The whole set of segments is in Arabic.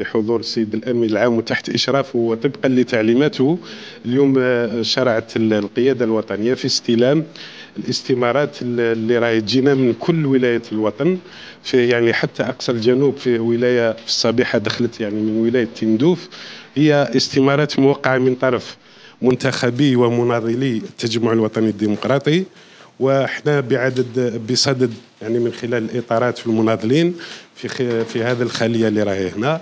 بحضور السيد الامين العام وتحت اشرافه وطبقا لتعليماته اليوم آه، شرعت القياده الوطنيه في استلام الاستمارات اللي راهي تجينا من كل ولايات الوطن في يعني حتى اقصى الجنوب في ولايه في الصبيحه دخلت يعني من ولايه تندوف هي استمارات موقعه من طرف منتخبي ومناضلي التجمع الوطني الديمقراطي وحنا بعدد بصدد يعني من خلال الاطارات في المناضلين في في هذه الخليه اللي راهي هنا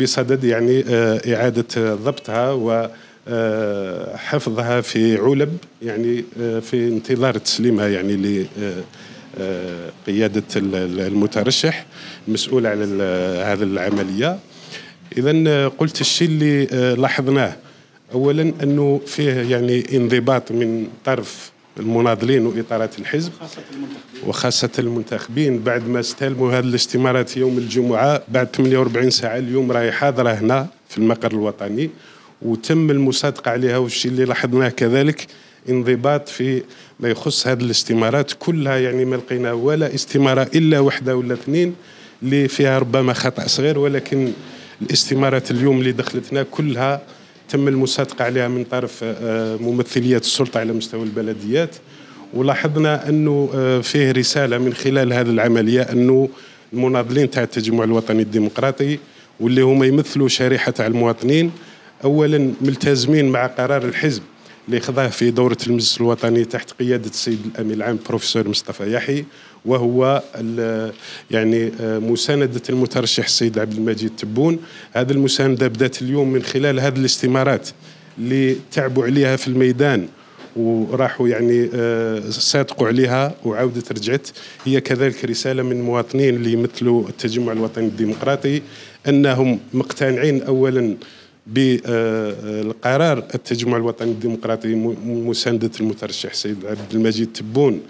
بصدد يعني آه، إعادة ضبطها و آه، حفظها في علب يعني آه، في انتظار تسليمها يعني لقيادة المترشح المسؤول على هذا العملية إذا قلت الشيء اللي لاحظناه أولا أنه فيه يعني انضباط من طرف المناضلين وإطارات الحزب وخاصة المنتخبين بعد ما استلموا هذه الاستمارات يوم الجمعة بعد 48 ساعة اليوم راهي حاضرة هنا في المقر الوطني وتم المصادقة عليها والشيء اللي لاحظناه كذلك انضباط في ما يخص هذه الاستمارات كلها يعني ما لقينا ولا استمارة إلا واحدة ولا اثنين اللي فيها ربما خطأ صغير ولكن الاستمارات اليوم اللي دخلتنا كلها تم المصادقه عليها من طرف آه، آه، ممثليات السلطه على مستوى البلديات ولاحظنا انه آه، فيه رساله من خلال هذه العمليه انه المناضلين تاع التجمع الوطني الديمقراطي واللي هما يمثلوا شريحه تاع المواطنين اولا ملتزمين مع قرار الحزب اللي خضاه في دورة المجلس الوطني تحت قيادة السيد الأمين العام بروفيسور مصطفى يحيي وهو يعني آه، مساندة المترشح السيد عبد المجيد تبون هذه المساندة بدأت اليوم من خلال هذه الاستمارات اللي تعبوا عليها في الميدان وراحوا يعني آه، صادقوا عليها وعاودت رجعت هي كذلك رساله من مواطنين اللي يمثلوا التجمع الوطني الديمقراطي انهم مقتنعين اولا بالقرار التجمع الوطني الديمقراطي مساندة المترشح السيد عبد المجيد تبون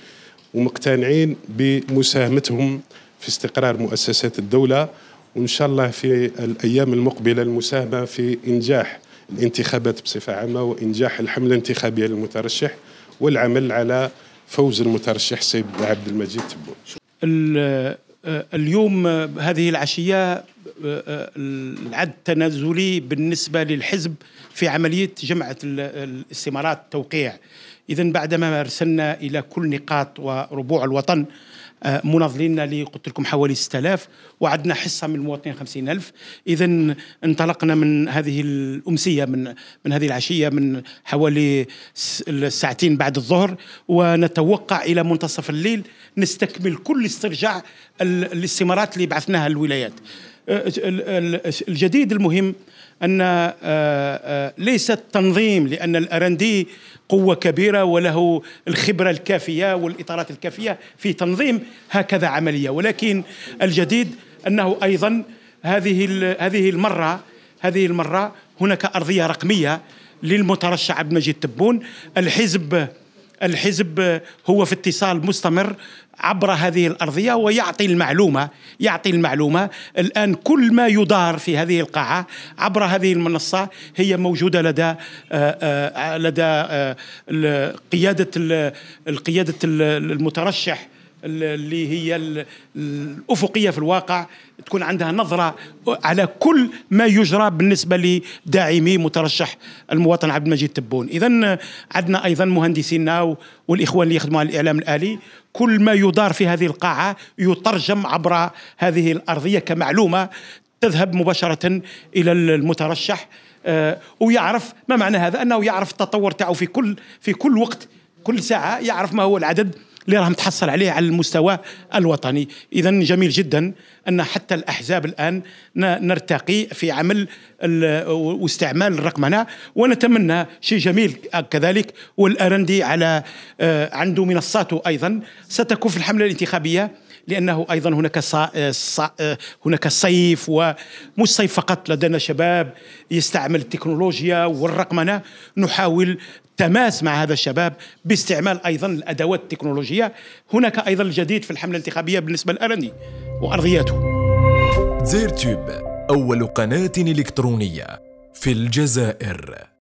ومقتنعين بمساهمتهم في استقرار مؤسسات الدولة وإن شاء الله في الأيام المقبلة المساهمة في إنجاح الانتخابات بصفة عامة وإنجاح الحملة الانتخابية للمترشح والعمل على فوز المترشح السيد عبد المجيد تبون آه، اليوم هذه العشية العد التنازلي بالنسبه للحزب في عمليه جمعه الاستمارات التوقيع إذا بعدما أرسلنا إلى كل نقاط وربوع الوطن آه، مناضلين اللي قلت لكم حوالي 6000 وعدنا حصه من المواطنين 50000 اذا انطلقنا من هذه الامسيه من من هذه العشيه من حوالي الساعتين بعد الظهر ونتوقع الى منتصف الليل نستكمل كل استرجاع الاستمارات اللي بعثناها الولايات آه، الجديد المهم ان آه، ليس التنظيم لان الارندي قوه كبيره وله الخبره الكافيه والاطارات الكافيه في تنظيم هكذا عمليه ولكن الجديد انه ايضا هذه هذه المره هذه المره هناك ارضيه رقميه للمترشح عبد المجيد تبون الحزب الحزب هو في اتصال مستمر عبر هذه الأرضية ويعطي المعلومة يعطي المعلومة الآن كل ما يدار في هذه القاعة عبر هذه المنصة هي موجودة لدى آه، آه، لدى آه، قيادة القيادة المترشح اللي هي الافقيه في الواقع تكون عندها نظره على كل ما يجرى بالنسبه لداعمي مترشح المواطن عبد المجيد تبون اذا عندنا ايضا مهندسينا والاخوان اللي يخدموا على الاعلام الالي كل ما يدار في هذه القاعه يترجم عبر هذه الارضيه كمعلومه تذهب مباشره الى المترشح آه، ويعرف ما معنى هذا انه يعرف التطور تاعو في كل في كل وقت كل ساعه يعرف ما هو العدد اللي راهم تحصل عليه على المستوى الوطني اذا جميل جدا ان حتى الاحزاب الان نرتقي في عمل واستعمال الرقمنه ونتمنى شيء جميل كذلك والارندي على آه، عنده منصاته ايضا ستكون في الحمله الانتخابيه لانه ايضا هناك صا... آه، صا... آه، هناك صيف ومش صيف فقط لدينا شباب يستعمل التكنولوجيا والرقمنه نحاول تماس مع هذا الشباب باستعمال ايضا الادوات التكنولوجيه هناك ايضا الجديد في الحمله الانتخابيه بالنسبه للارني وارضياته زيرتوب اول قناه الكترونيه في الجزائر